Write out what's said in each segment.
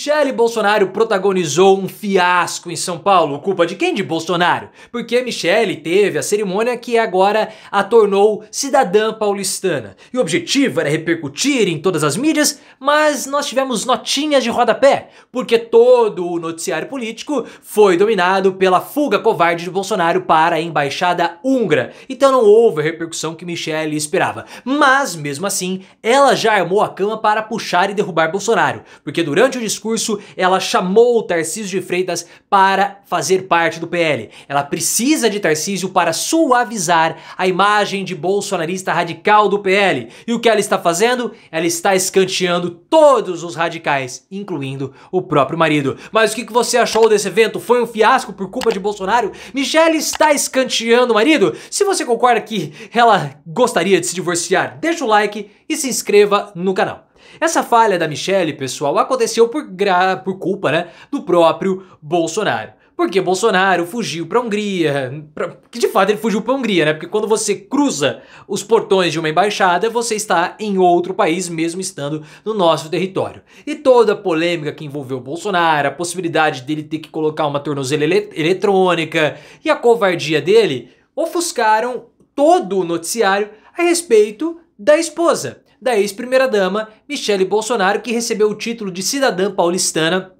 Michele Bolsonaro protagonizou um fiasco em São Paulo. Culpa de quem? De Bolsonaro. Porque Michele teve a cerimônia que agora a tornou cidadã paulistana. E o objetivo era repercutir em todas as mídias, mas nós tivemos notinhas de rodapé, porque todo o noticiário político foi dominado pela fuga covarde de Bolsonaro para a embaixada húngara. Então não houve a repercussão que Michele esperava. Mas mesmo assim, ela já armou a cama para puxar e derrubar Bolsonaro, porque durante o discurso discurso, ela chamou o Tarcísio de Freitas para fazer parte do PL. Ela precisa de Tarcísio para suavizar a imagem de bolsonarista radical do PL. E o que ela está fazendo? Ela está escanteando todos os radicais, incluindo o próprio marido. Mas o que você achou desse evento? Foi um fiasco por culpa de Bolsonaro? Michelle está escanteando o marido? Se você concorda que ela gostaria de se divorciar, deixa o like e se inscreva no canal. Essa falha da Michelle, pessoal, aconteceu por, gra... por culpa né, do próprio Bolsonaro. Porque Bolsonaro fugiu para a Hungria, pra... que de fato ele fugiu para a Hungria, né? Porque quando você cruza os portões de uma embaixada, você está em outro país, mesmo estando no nosso território. E toda a polêmica que envolveu Bolsonaro, a possibilidade dele ter que colocar uma tornozela eletrônica e a covardia dele ofuscaram todo o noticiário a respeito da esposa da ex-primeira-dama Michele Bolsonaro, que recebeu o título de cidadã paulistana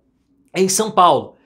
em São Paulo.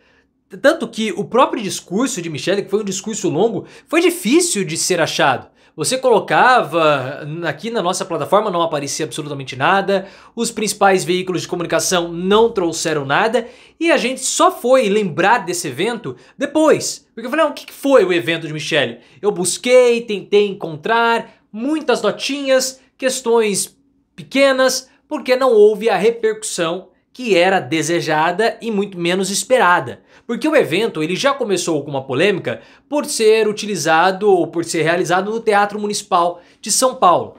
Tanto que o próprio discurso de Michele, que foi um discurso longo, foi difícil de ser achado. Você colocava aqui na nossa plataforma, não aparecia absolutamente nada, os principais veículos de comunicação não trouxeram nada e a gente só foi lembrar desse evento depois. Porque eu falei, o que foi o evento de Michele? Eu busquei, tentei encontrar muitas notinhas, questões pequenas, porque não houve a repercussão que era desejada e muito menos esperada. Porque o evento ele já começou com uma polêmica por ser utilizado ou por ser realizado no Teatro Municipal de São Paulo.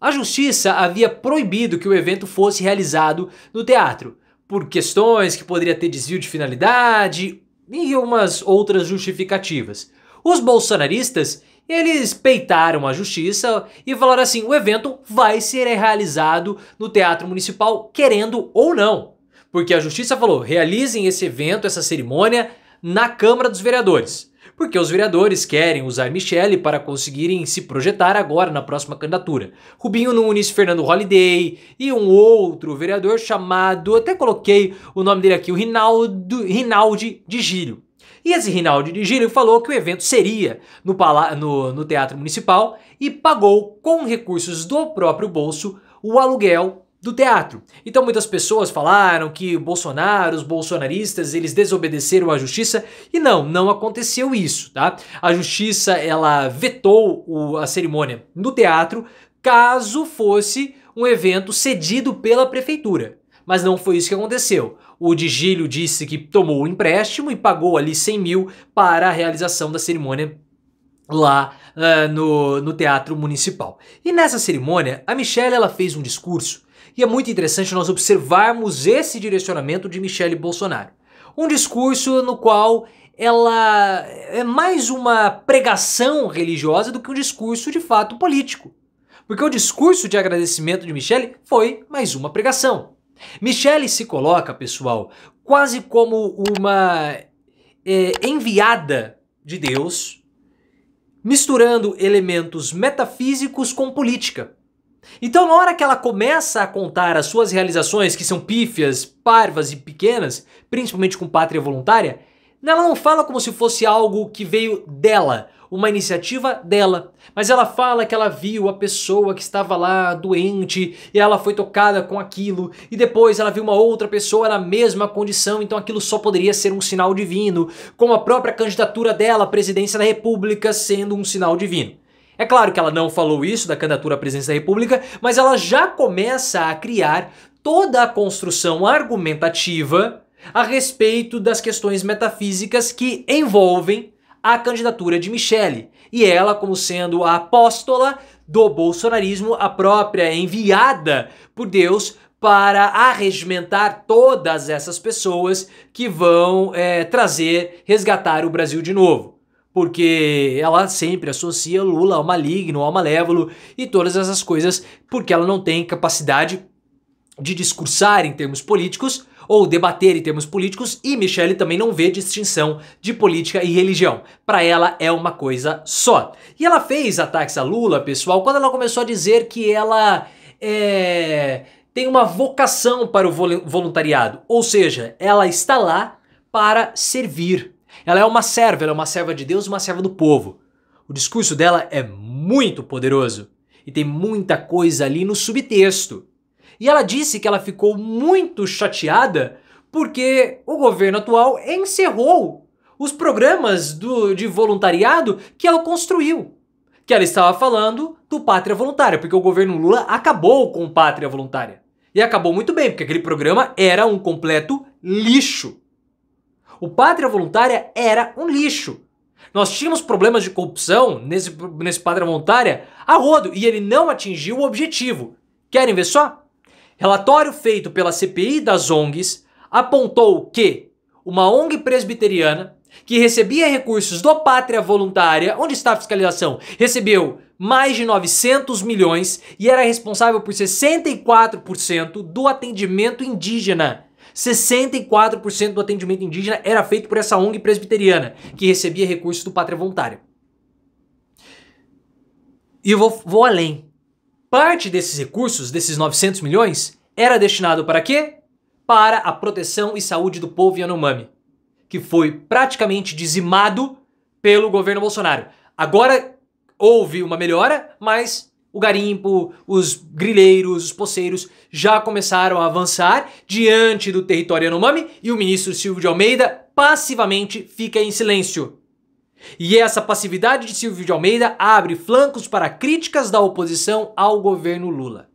A justiça havia proibido que o evento fosse realizado no teatro, por questões que poderia ter desvio de finalidade e umas outras justificativas. Os bolsonaristas eles peitaram a justiça e falaram assim: o evento vai ser realizado no Teatro Municipal, querendo ou não. Porque a justiça falou: realizem esse evento, essa cerimônia, na Câmara dos Vereadores. Porque os vereadores querem usar Michele para conseguirem se projetar agora na próxima candidatura. Rubinho Nunes, Fernando Holliday e um outro vereador chamado, até coloquei o nome dele aqui, o Rinaldo, Rinaldi de Gílio. E esse Rinaldi de Gílio falou que o evento seria no, no, no Teatro Municipal e pagou com recursos do próprio bolso o aluguel do teatro. Então muitas pessoas falaram que o Bolsonaro, os bolsonaristas, eles desobedeceram à justiça e não, não aconteceu isso, tá? A justiça ela vetou o, a cerimônia no teatro caso fosse um evento cedido pela prefeitura. Mas não foi isso que aconteceu. O Digílio disse que tomou o um empréstimo e pagou ali 100 mil para a realização da cerimônia lá uh, no, no Teatro Municipal. E nessa cerimônia, a Michelle ela fez um discurso e é muito interessante nós observarmos esse direcionamento de Michelle Bolsonaro. Um discurso no qual ela é mais uma pregação religiosa do que um discurso de fato político. Porque o discurso de agradecimento de Michelle foi mais uma pregação. Michele se coloca, pessoal, quase como uma é, enviada de Deus, misturando elementos metafísicos com política. Então, na hora que ela começa a contar as suas realizações, que são pífias, parvas e pequenas, principalmente com pátria voluntária, ela não fala como se fosse algo que veio dela uma iniciativa dela, mas ela fala que ela viu a pessoa que estava lá doente e ela foi tocada com aquilo, e depois ela viu uma outra pessoa na mesma condição, então aquilo só poderia ser um sinal divino, com a própria candidatura dela à presidência da República sendo um sinal divino. É claro que ela não falou isso da candidatura à presidência da República, mas ela já começa a criar toda a construção argumentativa a respeito das questões metafísicas que envolvem a candidatura de Michele e ela como sendo a apóstola do bolsonarismo, a própria enviada por Deus para arregimentar todas essas pessoas que vão é, trazer, resgatar o Brasil de novo. Porque ela sempre associa Lula ao maligno, ao malévolo e todas essas coisas, porque ela não tem capacidade de discursar em termos políticos, ou debater em termos políticos, e Michelle também não vê distinção de política e religião. Para ela é uma coisa só. E ela fez ataques a Lula, pessoal, quando ela começou a dizer que ela é, tem uma vocação para o voluntariado, ou seja, ela está lá para servir. Ela é uma serva, ela é uma serva de Deus, uma serva do povo. O discurso dela é muito poderoso e tem muita coisa ali no subtexto. E ela disse que ela ficou muito chateada porque o governo atual encerrou os programas do, de voluntariado que ela construiu. Que ela estava falando do Pátria Voluntária, porque o governo Lula acabou com o Pátria Voluntária. E acabou muito bem, porque aquele programa era um completo lixo. O Pátria Voluntária era um lixo. Nós tínhamos problemas de corrupção nesse, nesse Pátria Voluntária a rodo, e ele não atingiu o objetivo. Querem ver só? Relatório feito pela CPI das ONGs apontou que uma ONG presbiteriana que recebia recursos do Pátria Voluntária, onde está a fiscalização, recebeu mais de 900 milhões e era responsável por 64% do atendimento indígena. 64% do atendimento indígena era feito por essa ONG presbiteriana, que recebia recursos do Pátria Voluntária. E eu vou, vou além. Parte desses recursos, desses 900 milhões, era destinado para quê? Para a proteção e saúde do povo Yanomami, que foi praticamente dizimado pelo governo Bolsonaro. Agora houve uma melhora, mas o garimpo, os grileiros, os poceiros já começaram a avançar diante do território Yanomami e o ministro Silvio de Almeida passivamente fica em silêncio. E essa passividade de Silvio de Almeida abre flancos para críticas da oposição ao governo Lula.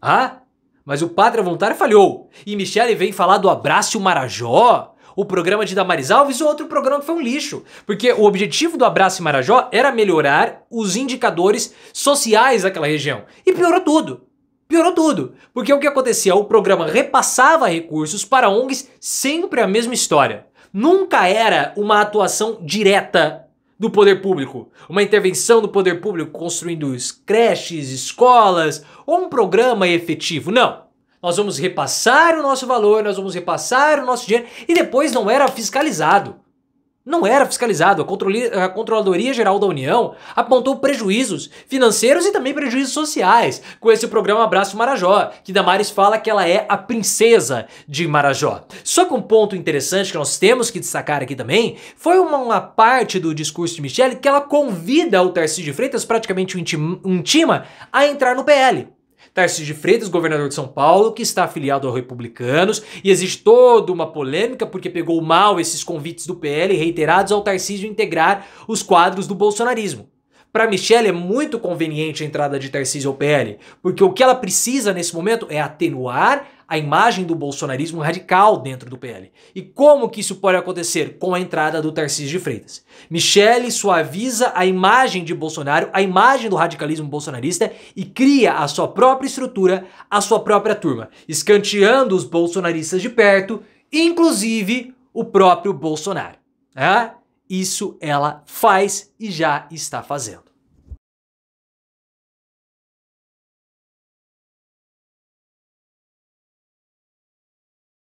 Ah, mas o Pátria Voluntária falhou. E Michele vem falar do Abraço Marajó, o programa de Damaris Alves ou outro programa que foi um lixo. Porque o objetivo do Abraço Marajó era melhorar os indicadores sociais daquela região. E piorou tudo. Piorou tudo. Porque o que acontecia? O programa repassava recursos para ONGs, sempre a mesma história nunca era uma atuação direta do poder público, uma intervenção do poder público construindo creches, escolas ou um programa efetivo. Não. Nós vamos repassar o nosso valor, nós vamos repassar o nosso dinheiro e depois não era fiscalizado não era fiscalizado. A, Controladoria Geral da União apontou prejuízos financeiros e também prejuízos sociais com esse programa Abraço Marajó, que Damares fala que ela é a princesa de Marajó. Só que um ponto interessante que nós temos que destacar aqui também foi uma, uma parte do discurso de Michele que ela convida o Tarcísio de Freitas, praticamente o intima, a entrar no PL. Tarcísio de Freitas, governador de São Paulo, que está afiliado aos republicanos, e existe toda uma polêmica porque pegou mal esses convites do PL reiterados ao Tarcísio integrar os quadros do bolsonarismo. Para Michelle é muito conveniente a entrada de Tarcísio PL, porque o que ela precisa nesse momento é atenuar a imagem do bolsonarismo radical dentro do PL. E como que isso pode acontecer? Com a entrada do Tarcísio de Freitas. Michele suaviza a imagem de Bolsonaro, a imagem do radicalismo bolsonarista e cria a sua própria estrutura, a sua própria turma, escanteando os bolsonaristas de perto, inclusive o próprio Bolsonaro. É? Isso ela faz e já está fazendo.